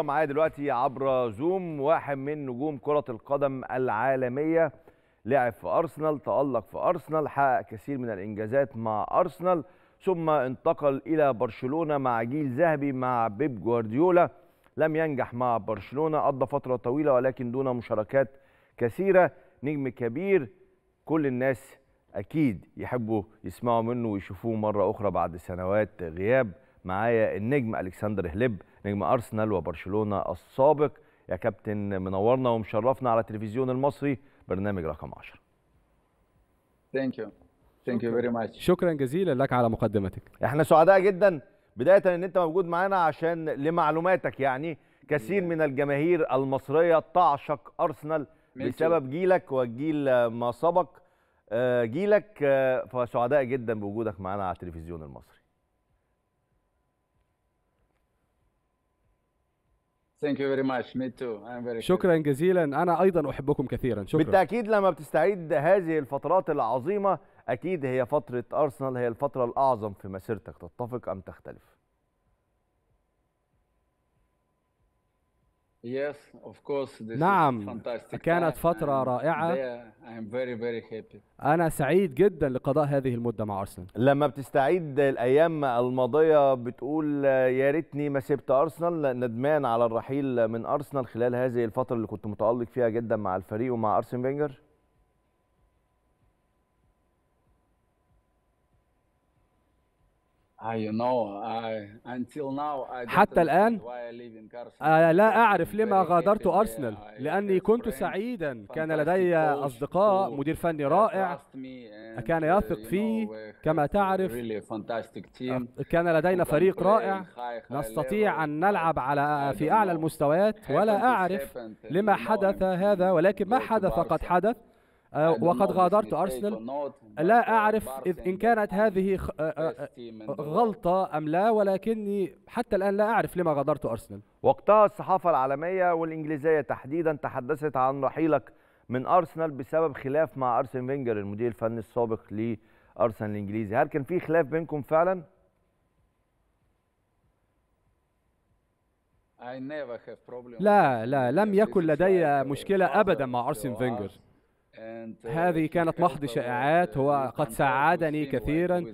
معايا دلوقتي عبر زوم واحد من نجوم كرة القدم العالمية لعب في أرسنال تألق في أرسنال حقق كثير من الإنجازات مع أرسنال ثم انتقل إلى برشلونة مع جيل ذهبي مع بيب جوارديولا لم ينجح مع برشلونة قضى فترة طويلة ولكن دون مشاركات كثيرة نجم كبير كل الناس أكيد يحبوا يسمعوا منه ويشوفوه مرة أخرى بعد سنوات غياب معايا النجم الكسندر هليب نجم ارسنال وبرشلونه السابق يا كابتن منورنا ومشرفنا على التلفزيون المصري برنامج رقم 10 ثانك يو ثانك يو فيري ماتش شكرا جزيلا لك على مقدمتك احنا سعداء جدا بدايه ان انت موجود معانا عشان لمعلوماتك يعني كثير من الجماهير المصريه تعشق ارسنال بسبب جيلك والجيل ما سبق آه، جيلك آه، فسعداء جدا بوجودك معانا على التلفزيون المصري ثانك يو فيري ماتش مي تو شكرا جزيلا انا ايضا احبكم كثيرا شكرا بالتاكيد لما بتستعيد هذه الفترات العظيمه اكيد هي فتره ارسنال هي الفتره الاعظم في مسيرتك تتفق ام تختلف Yes, of course. This نعم كانت فترة I'm رائعة I'm very, very happy. أنا سعيد جدا لقضاء هذه المدة مع أرسنال لما بتستعيد الأيام الماضية بتقول يا ريتني ما سبت أرسنال ندمان على الرحيل من أرسنال خلال هذه الفترة اللي كنت متألق فيها جدا مع الفريق ومع أرسن فينجر حتى الآن آه، لا أعرف لما غادرت أرسنال uh, لأني كنت سعيدا كان لدي أصدقاء مدير فني رائع كان uh, يثق في كما تعرف آه، كان لدينا فريق رائع نستطيع أن نلعب على آه، في أعلى المستويات ولا أعرف uh, لما حدث هذا ولكن ما حدث قد حدث آه، وقد غادرت أرسنال لا أعرف إذ إن كانت هذه آه، آه، غلطة أم لا ولكني حتى الآن لا أعرف لما غادرت أرسنال وقتها الصحافة العالمية والإنجليزية تحديدا تحدثت عن رحيلك من أرسنال بسبب خلاف مع أرسن فينجر المدير الفني السابق لأرسنال الإنجليزي هل كان في خلاف بينكم فعلا؟ لا لا لم يكن لدي مشكلة أبدا مع أرسن فينجر هذه كانت محض شائعات هو قد ساعدني كثيرا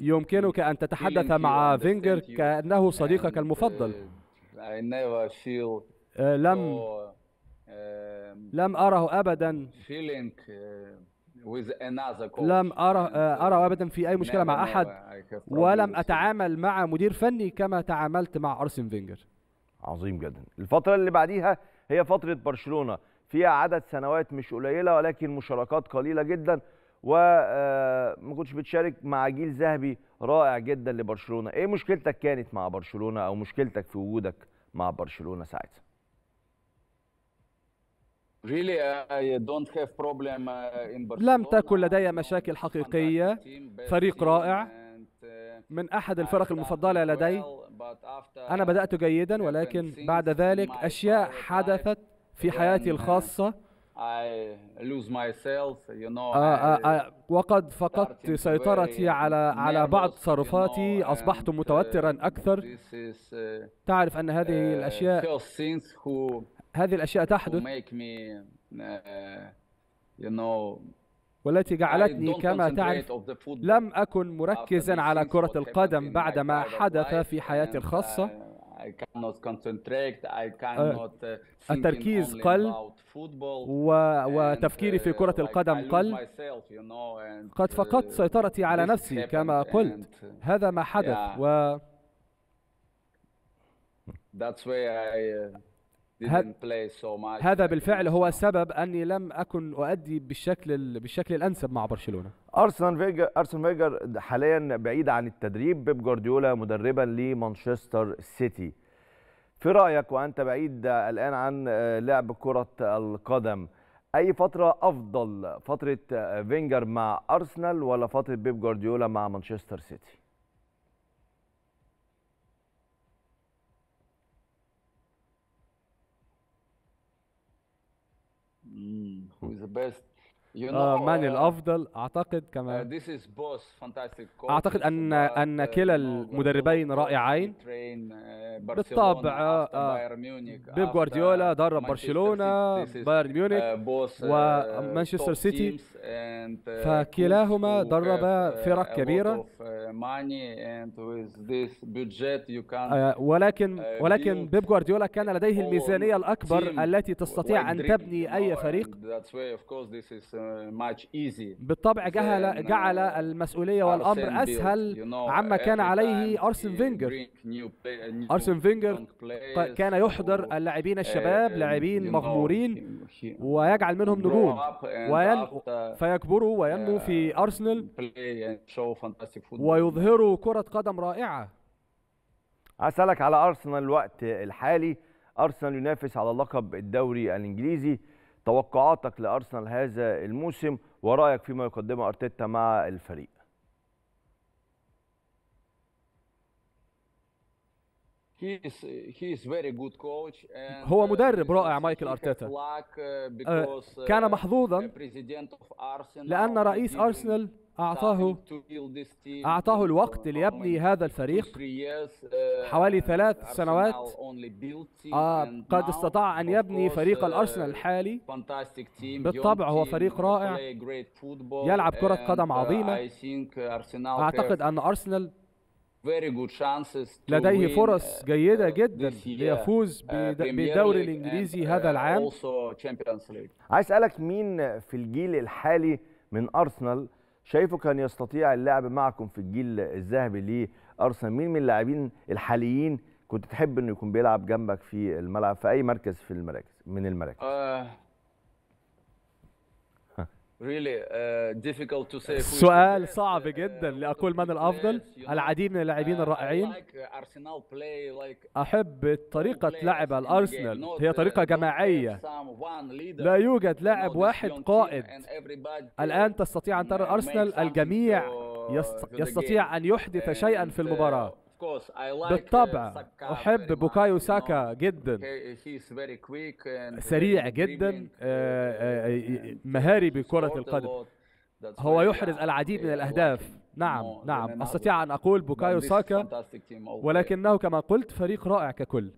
يمكنك أن تتحدث مع فينجر كأنه صديقك uh, المفضل أه، لم um, uh, لم أره أبدا أه، لم أره أبدا في أي مشكلة مع أحد ولم أتعامل مع مدير فني كما تعاملت مع أرسن فينجر عظيم جدا الفترة اللي بعديها هي فترة برشلونة فيها عدد سنوات مش قليله ولكن مشاركات قليله جدا وما آه، كنتش بتشارك مع جيل ذهبي رائع جدا لبرشلونه ايه مشكلتك كانت مع برشلونه او مشكلتك في وجودك مع برشلونه ساعتها uh, لم تكن لدي مشاكل حقيقية فريق رائع uh, من أحد الفرق المفضلة لدي أنا بدأت جيدا ولكن بعد ذلك أشياء حدثت في حياتي uh, الخاصة I lose myself, you know, آه، آه، آه، وقد فقدت سيطرتي على على بعض تصرفاتي أصبحت uh, متوترا أكثر uh, تعرف أن هذه الأشياء هذه الأشياء تحدث والتي جعلتني كما تعرف لم أكن مركزا على كرة القدم بعد ما حدث في حياتي الخاصة I cannot concentrate I آه، cannot uh, التركيز قل و... وتفكيري في كرة uh, القدم قل قد uh, فقدت سيطرتي على نفسي كما قلت هذا ما حدث و That's I uh, هذا بالفعل هو سبب اني لم اكن اؤدي بالشكل بالشكل الانسب مع برشلونه ارسنال فيجر ارسنال فيجر حاليا بعيد عن التدريب بيب جوارديولا مدربا لمانشستر سيتي في رايك وانت بعيد الان عن آه، لعب كره القدم اي فتره افضل فتره آه، فينجر مع ارسنال ولا فتره بيب جوارديولا مع مانشستر سيتي ذا بيست ماني الافضل اعتقد كمان uh, اعتقد ان ان uh, كلا المدربين رائعين uh, بالطبع آه، بيب جوارديولا درب برشلونه بايرن ميونخ ومانشستر سيتي فكلاهما درب فرق كبيره آه، ولكن uh, ولكن بيب جوارديولا كان لديه الميزانية الأكبر التي تستطيع أن تبني أي فريق uh, بالطبع جعل uh, جعل المسؤولية والأمر أسهل عما كان عليه أرسن فينجر أرسن فينجر كان يحضر اللاعبين الشباب لاعبين مغمورين ويجعل منهم نجوم فيكبروا وينمو في أرسنال ويظهروا كرة قدم رائعة أسألك على أرسنال الوقت الحالي أرسنال ينافس على لقب الدوري الإنجليزي توقعاتك لأرسنال هذا الموسم ورأيك فيما يقدمه أرتيتا مع الفريق هو uh, مدرب رائع مايكل ارتيتا uh, آه، uh, كان محظوظا لان رئيس ارسنال اعطاه اعطاه الوقت ليبني هذا الفريق حوالي ثلاث سنوات آه، قد استطاع ان يبني فريق الارسنال الحالي بالطبع هو فريق رائع يلعب كره قدم عظيمه اعتقد ان ارسنال لديه فرص uh, جيدة uh, جدا ليفوز uh, بالدوري الإنجليزي هذا العام عايز أسألك مين في الجيل الحالي من أرسنال شايفه كان يستطيع اللعب معكم في الجيل الذهبي لأرسنال مين من اللاعبين الحاليين كنت تحب انه يكون بيلعب جنبك في الملعب في اي مركز في المراكز من المراكز آه really, uh, difficult to say سؤال صعب uh, جدا لأقول من الأفضل العديد من اللاعبين uh, الرائعين أحب طريقة لعب الأرسنال هي طريقة جماعية لا يوجد لاعب واحد قائد الآن تستطيع أن ترى الأرسنال الجميع يستطيع أن يحدث شيئا في المباراة Uh, بالطبع احب بوكايو ساكا جدا سريع جدا آه، آه، uh, آه، مهاري بكره القدم هو يحرز العديد من الاهداف نعم نعم استطيع ان اقول بوكايو ساكا ولكنه كما قلت فريق رائع ككل